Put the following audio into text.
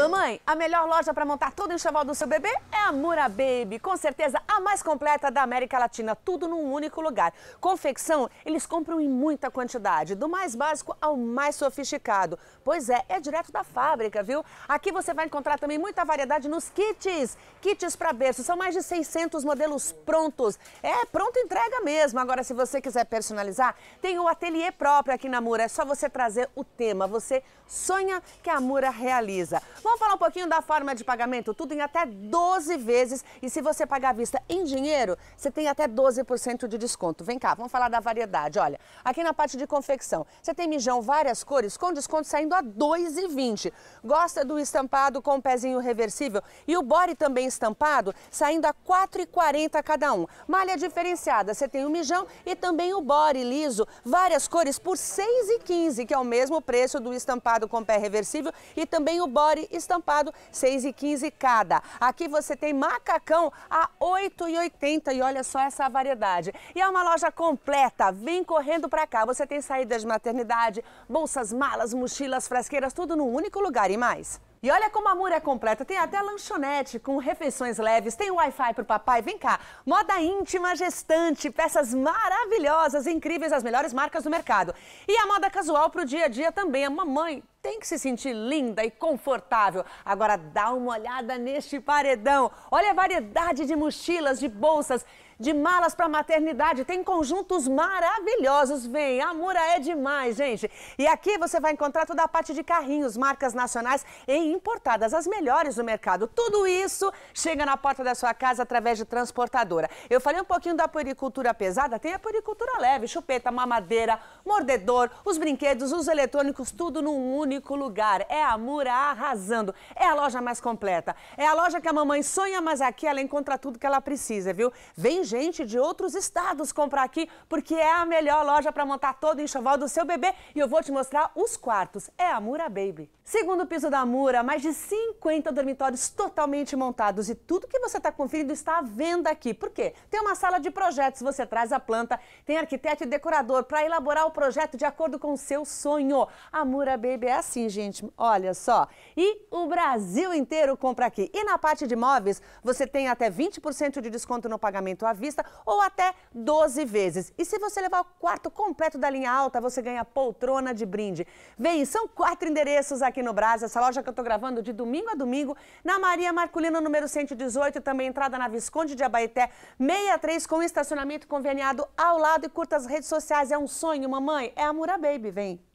Mamãe, a melhor loja para montar todo o enxoval do seu bebê é a Mura Baby. Com certeza a mais completa da América Latina, tudo num único lugar. Confecção, eles compram em muita quantidade, do mais básico ao mais sofisticado. Pois é, é direto da fábrica, viu? Aqui você vai encontrar também muita variedade nos kits. Kits para berço, são mais de 600 modelos prontos. É, pronto entrega mesmo. Agora, se você quiser personalizar, tem o ateliê próprio aqui na Mura. É só você trazer o tema, você sonha que a Mura realiza. Vamos falar um pouquinho da forma de pagamento? Tudo em até 12 vezes. E se você pagar à vista em dinheiro, você tem até 12% de desconto. Vem cá, vamos falar da variedade. Olha, aqui na parte de confecção, você tem mijão várias cores, com desconto saindo a R$ 2,20. Gosta do estampado com o pezinho reversível e o body também estampado, saindo a R$ 4,40 cada um. Malha diferenciada, você tem o mijão e também o body liso, várias cores por R$ 6,15, que é o mesmo preço do estampado com pé reversível e também o body estampado, 6,15 cada. Aqui você tem macacão a 8,80 e olha só essa variedade. E é uma loja completa, vem correndo para cá. Você tem saídas de maternidade, bolsas, malas, mochilas, frasqueiras, tudo num único lugar e mais. E olha como a Mura é completa. Tem até lanchonete com refeições leves, tem Wi-Fi para o papai. Vem cá, moda íntima gestante, peças maravilhosas, incríveis, as melhores marcas do mercado. E a moda casual para o dia a dia também. A mamãe tem que se sentir linda e confortável. Agora dá uma olhada neste paredão. Olha a variedade de mochilas, de bolsas, de malas para maternidade. Tem conjuntos maravilhosos. Vem, a Mura é demais, gente. E aqui você vai encontrar toda a parte de carrinhos, marcas nacionais e importadas, as melhores do mercado. Tudo isso chega na porta da sua casa através de transportadora. Eu falei um pouquinho da puericultura pesada, tem a puericultura leve, chupeta, mamadeira, mordedor, os brinquedos, os eletrônicos, tudo num único único lugar. É a Mura arrasando. É a loja mais completa. É a loja que a mamãe sonha, mas aqui ela encontra tudo que ela precisa, viu? Vem gente de outros estados comprar aqui, porque é a melhor loja para montar todo o enxoval do seu bebê. E eu vou te mostrar os quartos. É a Mura Baby. Segundo piso da Mura, mais de 50 dormitórios totalmente montados. E tudo que você está conferindo está à venda aqui. Por quê? Tem uma sala de projetos, você traz a planta, tem arquiteto e decorador para elaborar o projeto de acordo com o seu sonho. A Mura Baby é assim, gente. Olha só. E o Brasil inteiro compra aqui. E na parte de imóveis, você tem até 20% de desconto no pagamento à vista ou até 12 vezes. E se você levar o quarto completo da linha alta, você ganha poltrona de brinde. Vem, são quatro endereços aqui no Brasil. Essa loja que eu tô gravando de domingo a domingo, na Maria Marculina, número 118, também entrada na Visconde de Abaeté, 63, com estacionamento conveniado ao lado e curtas redes sociais. É um sonho, mamãe. É a Mura Baby, vem.